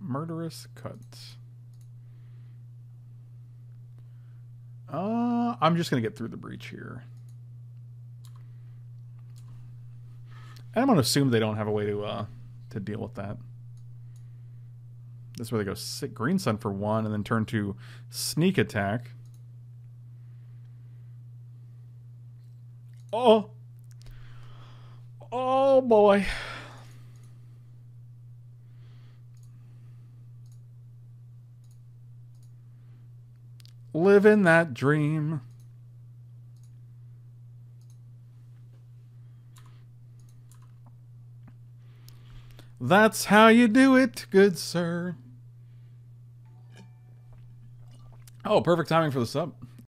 murderous cuts. Uh, I'm just going to get through the breach here. And I'm going to assume they don't have a way to uh, to deal with that. is where they go sick green sun for one and then turn to sneak attack. Oh. Oh boy. Living that dream. That's how you do it, good sir. Oh, perfect timing for the sub.